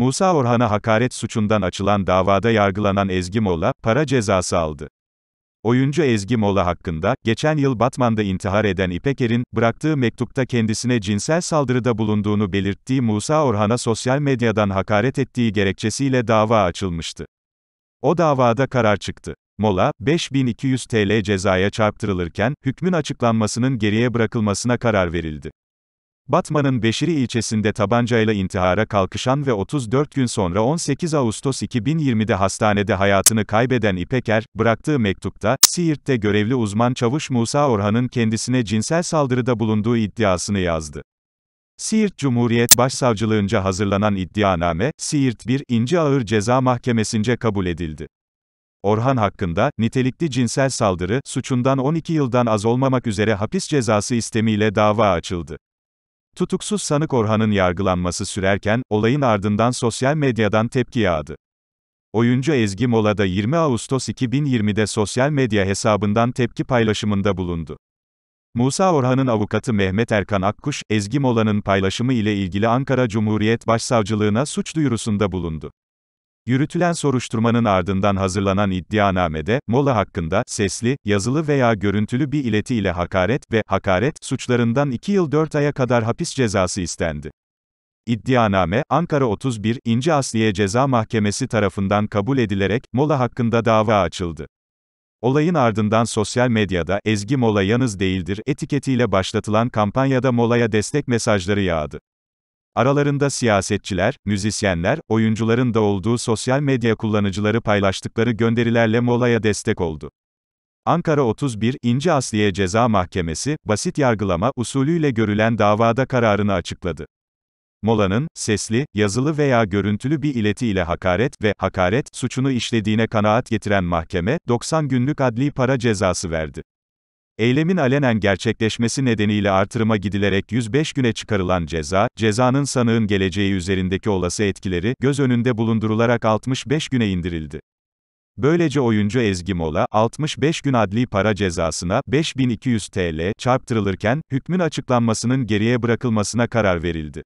Musa Orhan'a hakaret suçundan açılan davada yargılanan Ezgi Mola, para cezası aldı. Oyuncu Ezgi Mola hakkında, geçen yıl Batman'da intihar eden İpek Er'in, bıraktığı mektupta kendisine cinsel saldırıda bulunduğunu belirttiği Musa Orhan'a sosyal medyadan hakaret ettiği gerekçesiyle dava açılmıştı. O davada karar çıktı. Mola, 5200 TL cezaya çarptırılırken, hükmün açıklanmasının geriye bırakılmasına karar verildi. Batman'ın Beşiri ilçesinde tabancayla intihara kalkışan ve 34 gün sonra 18 Ağustos 2020'de hastanede hayatını kaybeden İpeker, bıraktığı mektupta, Siirt'te görevli uzman çavuş Musa Orhan'ın kendisine cinsel saldırıda bulunduğu iddiasını yazdı. Siirt Cumhuriyet Başsavcılığınca hazırlanan iddianame, Siirt 1. İnci Ağır Ceza Mahkemesince kabul edildi. Orhan hakkında, nitelikli cinsel saldırı, suçundan 12 yıldan az olmamak üzere hapis cezası istemiyle dava açıldı. Tutuksuz sanık Orhan'ın yargılanması sürerken, olayın ardından sosyal medyadan tepki yağdı. Oyuncu Ezgi Mola da 20 Ağustos 2020'de sosyal medya hesabından tepki paylaşımında bulundu. Musa Orhan'ın avukatı Mehmet Erkan Akkuş, Ezgi Mola'nın paylaşımı ile ilgili Ankara Cumhuriyet Başsavcılığına suç duyurusunda bulundu. Yürütülen soruşturmanın ardından hazırlanan iddianamede, Mola hakkında, sesli, yazılı veya görüntülü bir ileti ile hakaret ve hakaret suçlarından 2 yıl 4 aya kadar hapis cezası istendi. İddianame, Ankara 31, İnci Asliye Ceza Mahkemesi tarafından kabul edilerek, Mola hakkında dava açıldı. Olayın ardından sosyal medyada, Ezgi Mola yalnız değildir etiketiyle başlatılan kampanyada Mola'ya destek mesajları yağdı. Aralarında siyasetçiler, müzisyenler, oyuncuların da olduğu sosyal medya kullanıcıları paylaştıkları gönderilerle molaya destek oldu. Ankara 31 İnci Asliye Ceza Mahkemesi, basit yargılama usulüyle görülen davada kararını açıkladı. Molanın, sesli, yazılı veya görüntülü bir ileti ile hakaret ve hakaret suçunu işlediğine kanaat getiren mahkeme, 90 günlük adli para cezası verdi. Eylemin alenen gerçekleşmesi nedeniyle artırıma gidilerek 105 güne çıkarılan ceza, cezanın sanığın geleceği üzerindeki olası etkileri göz önünde bulundurularak 65 güne indirildi. Böylece oyuncu Ezgi Mola, 65 gün adli para cezasına 5200 TL çarptırılırken, hükmün açıklanmasının geriye bırakılmasına karar verildi.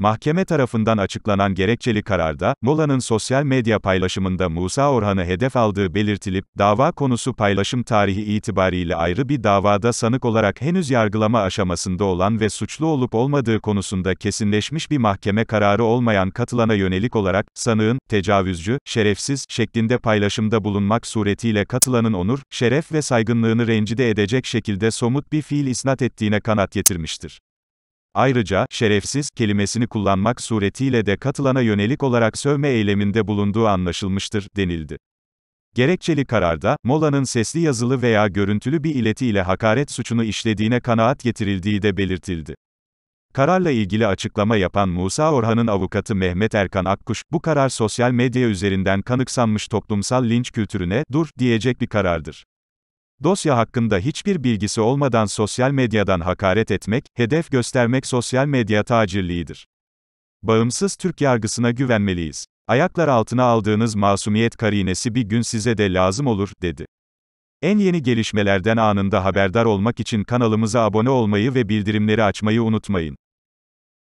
Mahkeme tarafından açıklanan gerekçeli kararda, Mola'nın sosyal medya paylaşımında Musa Orhan'ı hedef aldığı belirtilip, dava konusu paylaşım tarihi itibariyle ayrı bir davada sanık olarak henüz yargılama aşamasında olan ve suçlu olup olmadığı konusunda kesinleşmiş bir mahkeme kararı olmayan katılana yönelik olarak, sanığın, tecavüzcü, şerefsiz, şeklinde paylaşımda bulunmak suretiyle katılanın onur, şeref ve saygınlığını rencide edecek şekilde somut bir fiil isnat ettiğine kanat getirmiştir. Ayrıca, şerefsiz, kelimesini kullanmak suretiyle de katılana yönelik olarak sövme eyleminde bulunduğu anlaşılmıştır, denildi. Gerekçeli kararda, Mola'nın sesli yazılı veya görüntülü bir ileti ile hakaret suçunu işlediğine kanaat getirildiği de belirtildi. Kararla ilgili açıklama yapan Musa Orhan'ın avukatı Mehmet Erkan Akkuş, bu karar sosyal medya üzerinden kanıksanmış toplumsal linç kültürüne, dur, diyecek bir karardır. Dosya hakkında hiçbir bilgisi olmadan sosyal medyadan hakaret etmek, hedef göstermek sosyal medya tacirliğidir. Bağımsız Türk yargısına güvenmeliyiz. Ayaklar altına aldığınız masumiyet karinesi bir gün size de lazım olur, dedi. En yeni gelişmelerden anında haberdar olmak için kanalımıza abone olmayı ve bildirimleri açmayı unutmayın.